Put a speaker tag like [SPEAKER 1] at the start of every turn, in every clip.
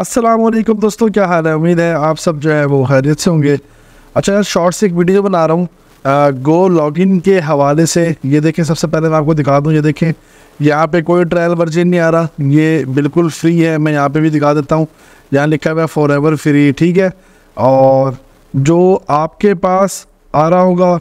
[SPEAKER 1] अस्सलाम वालेकुम दोस्तों क्या हाल है उम्मीद है आप सब जो है वो खैरियत से होंगे अच्छा यार शॉर्ट से एक वीडियो बना रहा हूँ गो लॉगिन के हवाले से ये देखें सबसे पहले मैं आपको दिखा दूँ ये देखें यहाँ पे कोई ट्रायल वर्जन नहीं आ रहा ये बिल्कुल फ्री है मैं यहाँ पे भी दिखा देता हूँ यहाँ लिखा हुआ है फॉर एवर फ्री ठीक है और जो आपके पास आ रहा होगा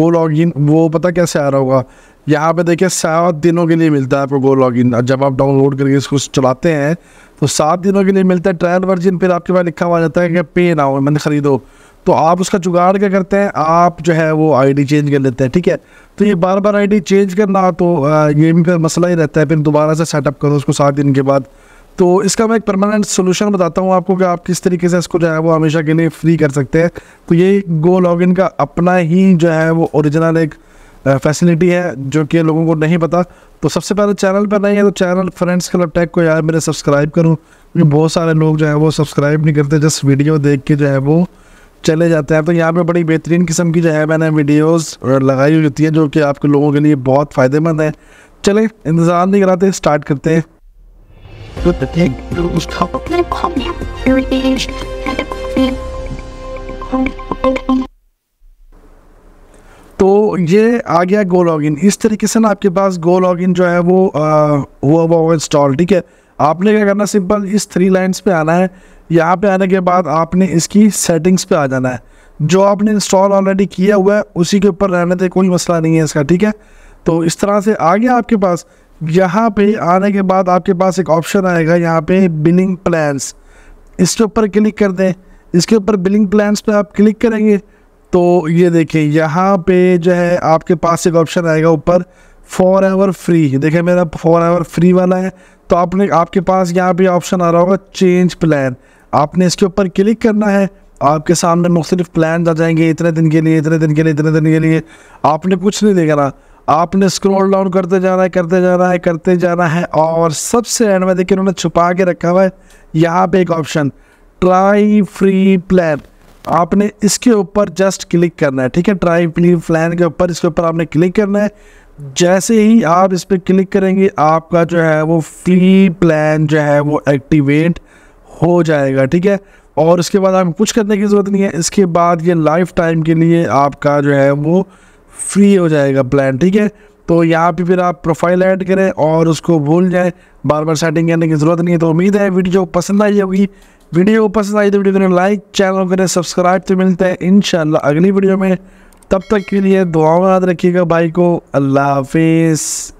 [SPEAKER 1] गो लॉगिन वो पता कैसे आ रहा होगा यहाँ पे देखिए सात दिनों के लिए मिलता है आपको गो लॉगिन जब आप डाउनलोड करके इसको चलाते हैं तो सात दिनों के लिए मिलता है ट्रायल वर्जन फिर आपके पास लिखा हुआ जाता है कि पे ना हो मैंने ख़रीदो तो आप उसका जुगाड़ क्या करते हैं आप जो है वो आईडी चेंज कर लेते हैं ठीक है तो ये बार बार आईडी चेंज करना तो ये भी फिर मसला ही रहता है फिर दोबारा से सेटअप करो उसको सात दिन के बाद तो इसका मैं एक परमानेंट सोल्यूशन बताता हूँ आपको कि आप किस तरीके से इसको जो है वो हमेशा के लिए फ्री कर सकते हैं तो ये गो लॉगिन का अपना ही जो है वो ओरिजिनल एक फैसिलिटी है जो कि लोगों को नहीं पता तो सबसे पहले चैनल पर नहीं है तो चैनल फ्रेंड्स क्लब टैग को यार मेरे सब्सक्राइब करो क्योंकि बहुत सारे लोग जो है वो सब्सक्राइब नहीं करते जस्ट वीडियो देख के जो है वो चले जाते हैं तो यहाँ पे बड़ी बेहतरीन किस्म की जो है मैंने वीडियोज़ लगाई हुई होती है जो कि आपके लोगों के लिए बहुत फ़ायदेमंद है चले इंतज़ार नहीं कराते स्टार्ट करते हैं तो ये आ गया गो लॉगिन इस तरीके से ना आपके पास गो लॉगिन जो है वो हुआ हुआ इंस्टॉल ठीक है आपने क्या करना सिंपल इस थ्री लाइंस पे आना है यहाँ पे आने के बाद आपने इसकी सेटिंग्स पे आ जाना है जो आपने इंस्टॉल ऑलरेडी किया हुआ है उसी के ऊपर रहने थे कोई मसला नहीं है इसका ठीक है तो इस तरह से आ गया आपके पास यहाँ पे आने के बाद आपके पास एक ऑप्शन आएगा यहाँ पे बिलिंग प्लान्स इसके ऊपर क्लिक कर दें इसके ऊपर बिलिंग प्लान्स पे आप क्लिक करेंगे तो ये देखें यहाँ पे जो है आपके पास एक ऑप्शन आएगा ऊपर फॉर एवर फ्री देखें मेरा फॉर एवर फ्री वाला है तो आपने आपके पास यहाँ पे ऑप्शन आ रहा होगा चेंज प्लान आपने इसके ऊपर क्लिक करना है आपके सामने मुख्तलिफ प्लान आ जाएंगे इतने दिन के लिए इतने दिन के लिए इतने दिन के लिए आपने कुछ नहीं देखना आपने स्क्रॉल डाउन करते जाना है करते जाना है करते जाना है और सबसे एंड में देखिए उन्होंने छुपा के रखा हुआ है यहाँ पे एक ऑप्शन ट्राई फ्री प्लान आपने इसके ऊपर जस्ट क्लिक करना है ठीक है ट्राई प्लीन प्लान के ऊपर इसके ऊपर आपने क्लिक करना है जैसे ही आप इस पर क्लिक करेंगे आपका जो है वो फ्री प्लान जो है वो एक्टिवेट हो जाएगा ठीक है और उसके बाद आपको कुछ करने की ज़रूरत नहीं है इसके बाद ये लाइफ टाइम के लिए आपका जो है वो फ्री हो जाएगा प्लान ठीक है तो यहाँ पे फिर आप प्रोफाइल ऐड करें और उसको भूल जाएँ बार बार सेटिंग करने की ज़रूरत नहीं है तो उम्मीद है वीडियो पसंद आई होगी वीडियो को पसंद आई तो वीडियो करें लाइक चैनल करें सब्सक्राइब तो मिलते हैं इन अगली वीडियो में तब तक के लिए दुआ याद रखिएगा भाई को अल्लाह हाफिज़